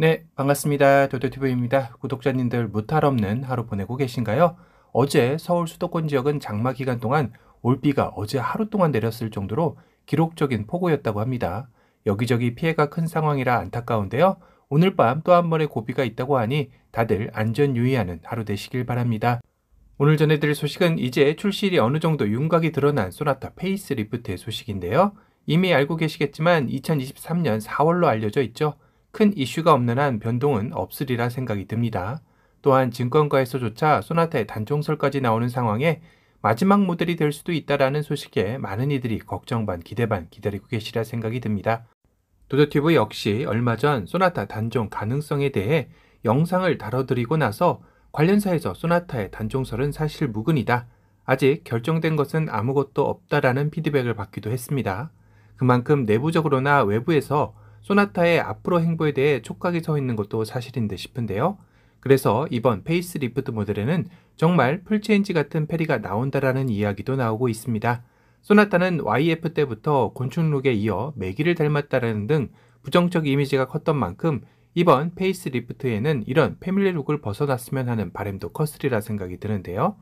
네, 반갑습니다. 도도TV입니다. 구독자님들 무탈 없는 하루 보내고 계신가요? 어제 서울 수도권 지역은 장마 기간 동안 올비가 어제 하루 동안 내렸을 정도로 기록적인 폭우였다고 합니다. 여기저기 피해가 큰 상황이라 안타까운데요. 오늘 밤 또 한 번의 고비가 있다고 하니 다들 안전 유의하는 하루 되시길 바랍니다. 오늘 전해드릴 소식은 이제 출시일이 어느 정도 윤곽이 드러난 소나타 페이스 리프트의 소식인데요. 이미 알고 계시겠지만 2023년 4월로 알려져 있죠. 큰 이슈가 없는 한 변동은 없으리라 생각이 듭니다. 또한 증권가에서조차 소나타의 단종설까지 나오는 상황에 마지막 모델이 될 수도 있다라는 소식에 많은 이들이 걱정 반 기대 반 기다리고 계시라 생각이 듭니다. 도도티브 역시 얼마 전 소나타 단종 가능성에 대해 영상을 다뤄드리고 나서 관련사에서 소나타의 단종설은 사실 무근이다. 아직 결정된 것은 아무것도 없다라는 피드백을 받기도 했습니다. 그만큼 내부적으로나 외부에서 소나타의 앞으로 행보에 대해 촉각이 서 있는 것도 사실인 듯 싶은데요. 그래서 이번 페이스리프트 모델에는 정말 풀체인지 같은 페리가 나온다라는 이야기도 나오고 있습니다. 소나타는 YF 때부터 곤충룩에 이어 매기를 닮았다라는 등 부정적 이미지가 컸던 만큼 이번 페이스리프트에는 이런 패밀리룩을 벗어났으면 하는 바램도 컸으리라 생각이 드는데요.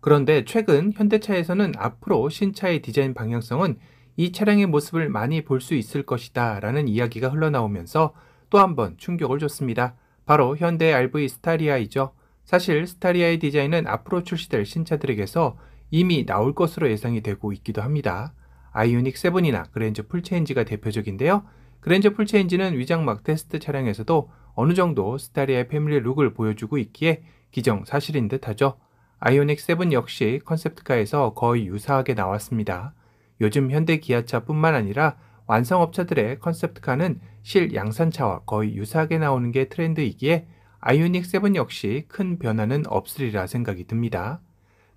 그런데 최근 현대차에서는 앞으로 신차의 디자인 방향성은 이 차량의 모습을 많이 볼 수 있을 것이다 라는 이야기가 흘러나오면서 또 한 번 충격을 줬습니다. 바로 현대 RV 스타리아이죠. 사실 스타리아의 디자인은 앞으로 출시될 신차들에게서 이미 나올 것으로 예상이 되고 있기도 합니다. 아이오닉 7이나 그랜저 풀체인지가 대표적인데요. 그랜저 풀체인지는 위장막 테스트 차량에서도 어느 정도 스타리아의 패밀리 룩을 보여주고 있기에 기정 사실인 듯하죠. 아이오닉 7 역시 컨셉트카에서 거의 유사하게 나왔습니다. 요즘 현대 기아차뿐만 아니라 완성업체들의 컨셉트카는 실 양산차와 거의 유사하게 나오는 게 트렌드이기에 아이오닉 7 역시 큰 변화는 없으리라 생각이 듭니다.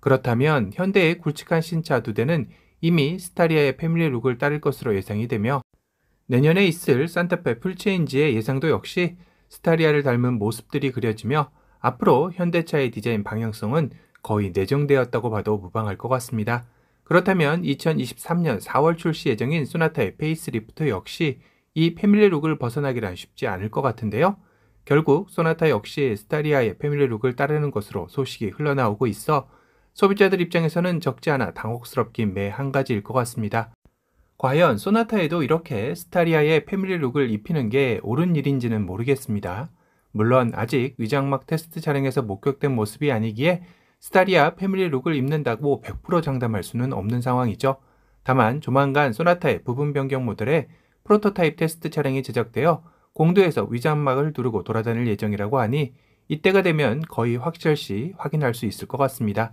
그렇다면 현대의 굵직한 신차 두 대는 이미 스타리아의 패밀리 룩을 따를 것으로 예상이 되며 내년에 있을 산타페 풀체인지의 예상도 역시 스타리아를 닮은 모습들이 그려지며 앞으로 현대차의 디자인 방향성은 거의 내정되었다고 봐도 무방할 것 같습니다. 그렇다면 2023년 4월 출시 예정인 소나타의 페이스리프트 역시 이 패밀리 룩을 벗어나기란 쉽지 않을 것 같은데요. 결국 소나타 역시 스타리아의 패밀리 룩을 따르는 것으로 소식이 흘러나오고 있어 소비자들 입장에서는 적지 않아 당혹스럽긴 매 한 가지일 것 같습니다. 과연 소나타에도 이렇게 스타리아의 패밀리룩을 입히는 게 옳은 일인지는 모르겠습니다. 물론 아직 위장막 테스트 차량에서 목격된 모습이 아니기에 스타리아 패밀리룩을 입는다고 100% 장담할 수는 없는 상황이죠. 다만 조만간 소나타의 부분 변경 모델에 프로토타입 테스트 차량이 제작되어 공도에서 위장막을 두르고 돌아다닐 예정이라고 하니 이때가 되면 거의 확실시 확인할 수 있을 것 같습니다.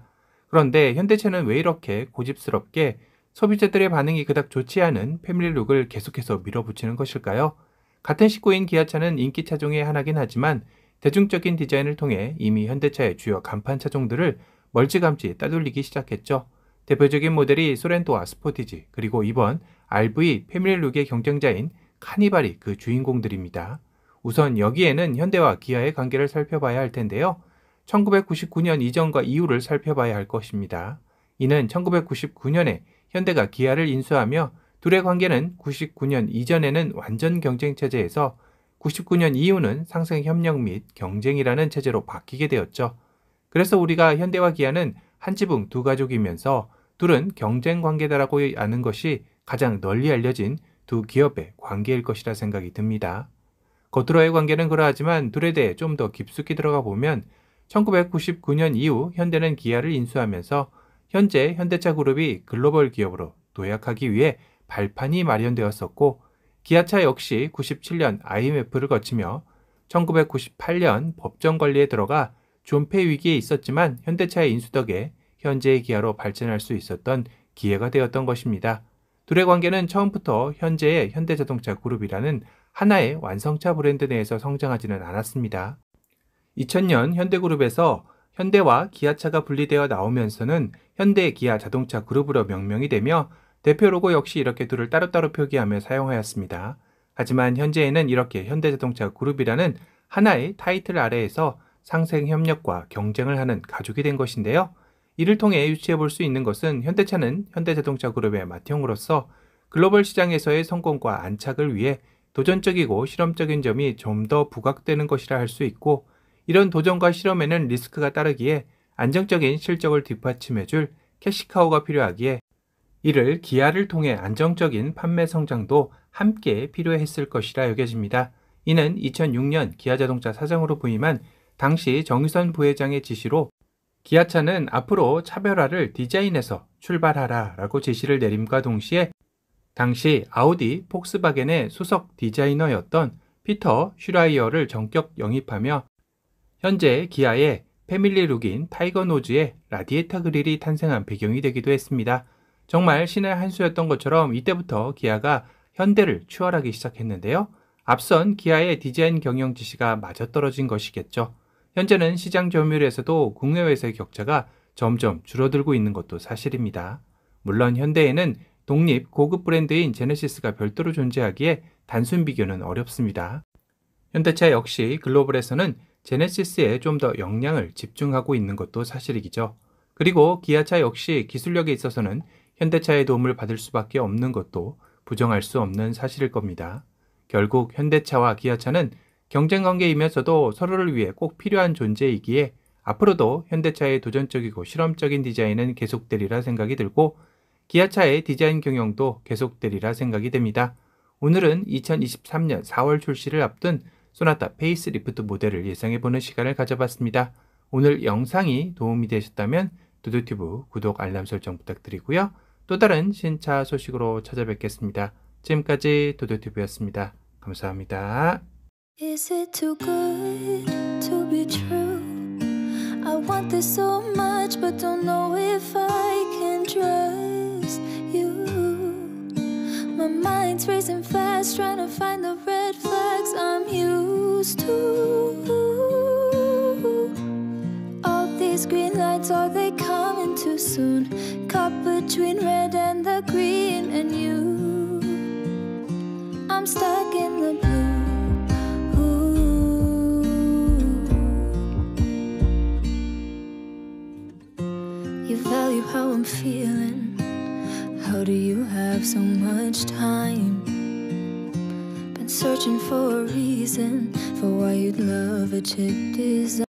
그런데 현대차는 왜 이렇게 고집스럽게 소비자들의 반응이 그닥 좋지 않은 패밀리룩을 계속해서 밀어붙이는 것일까요? 같은 식구인 기아차는 인기 차종의 하나긴 하지만 대중적인 디자인을 통해 이미 현대차의 주요 간판 차종들을 멀찌감치 따돌리기 시작했죠. 대표적인 모델이 소렌토와 스포티지 그리고 이번 RV 패밀리룩의 경쟁자인 카니발이 그 주인공들입니다. 우선 여기에는 현대와 기아의 관계를 살펴봐야 할 텐데요. 1999년 이전과 이후를 살펴봐야 할 것입니다. 이는 1999년에 현대가 기아를 인수하며 둘의 관계는 99년 이전에는 완전 경쟁 체제에서 99년 이후는 상생 협력 및 경쟁이라는 체제로 바뀌게 되었죠. 그래서 우리가 현대와 기아는 한 지붕 두 가족이면서 둘은 경쟁 관계다라고 아는 것이 가장 널리 알려진 두 기업의 관계일 것이라 생각이 듭니다. 겉으로의 관계는 그러하지만 둘에 대해 좀 더 깊숙이 들어가 보면 1999년 이후 현대는 기아를 인수하면서 현재 현대차 그룹이 글로벌 기업으로 도약하기 위해 발판이 마련되었었고 기아차 역시 97년 IMF를 거치며 1998년 법정 관리에 들어가 존폐 위기에 있었지만 현대차의 인수 덕에 현재의 기아로 발전할 수 있었던 기회가 되었던 것입니다. 둘의 관계는 처음부터 현재의 현대자동차 그룹이라는 하나의 완성차 브랜드 내에서 성장하지는 않았습니다. 2000년 현대그룹에서 현대와 기아차가 분리되어 나오면서는 현대 기아 자동차 그룹으로 명명이 되며 대표 로고 역시 이렇게 둘을 따로따로 표기하며 사용하였습니다. 하지만 현재에는 이렇게 현대자동차 그룹이라는 하나의 타이틀 아래에서 상생 협력과 경쟁을 하는 가족이 된 것인데요. 이를 통해 유추해 볼 수 있는 것은 현대차는 현대자동차 그룹의 맏형으로서 글로벌 시장에서의 성공과 안착을 위해 도전적이고 실험적인 점이 좀 더 부각되는 것이라 할 수 있고 이런 도전과 실험에는 리스크가 따르기에 안정적인 실적을 뒷받침해줄 캐시카우가 필요하기에 이를 기아를 통해 안정적인 판매 성장도 함께 필요했을 것이라 여겨집니다. 이는 2006년 기아자동차 사장으로 부임한 당시 정유선 부회장의 지시로 기아차는 앞으로 차별화를 디자인해서 출발하라 라고 지시를 내림과 동시에 당시 아우디, 폭스바겐의 수석 디자이너였던 피터 슈라이어를 전격 영입하며 현재 기아의 패밀리룩인 타이거 노즈의 라디에타 그릴이 탄생한 배경이 되기도 했습니다. 정말 신의 한 수였던 것처럼 이때부터 기아가 현대를 추월하기 시작했는데요. 앞선 기아의 디자인 경영 지시가 맞아떨어진 것이겠죠. 현재는 시장 점유율에서도 국내외에서의 격차가 점점 줄어들고 있는 것도 사실입니다. 물론 현대에는 독립 고급 브랜드인 제네시스가 별도로 존재하기에 단순 비교는 어렵습니다. 현대차 역시 글로벌에서는 제네시스에 좀 더 역량을 집중하고 있는 것도 사실이기죠. 그리고 기아차 역시 기술력에 있어서는 현대차의 도움을 받을 수밖에 없는 것도 부정할 수 없는 사실일 겁니다. 결국 현대차와 기아차는 경쟁 관계이면서도 서로를 위해 꼭 필요한 존재이기에 앞으로도 현대차의 도전적이고 실험적인 디자인은 계속되리라 생각이 들고 기아차의 디자인 경영도 계속되리라 생각이 됩니다. 오늘은 2023년 4월 출시를 앞둔 소나타 페이스리프트 모델을 예상해보는 시간을 가져봤습니다. 오늘 영상이 도움이 되셨다면 두두튜브 구독 알람 설정 부탁드리고요. 또 다른 신차 소식으로 찾아뵙겠습니다. 지금까지 도도튜브였습니다. 감사합니다. Is it too good to be true? I want this so much but don't know if I can trust you. My mind's racing fast trying to find the rest These green lights, are they coming too soon? Caught between red and the green and you I'm stuck in the blue You value how I'm feeling. How do you have so much time? Been searching for a reason for why you'd love a chick design.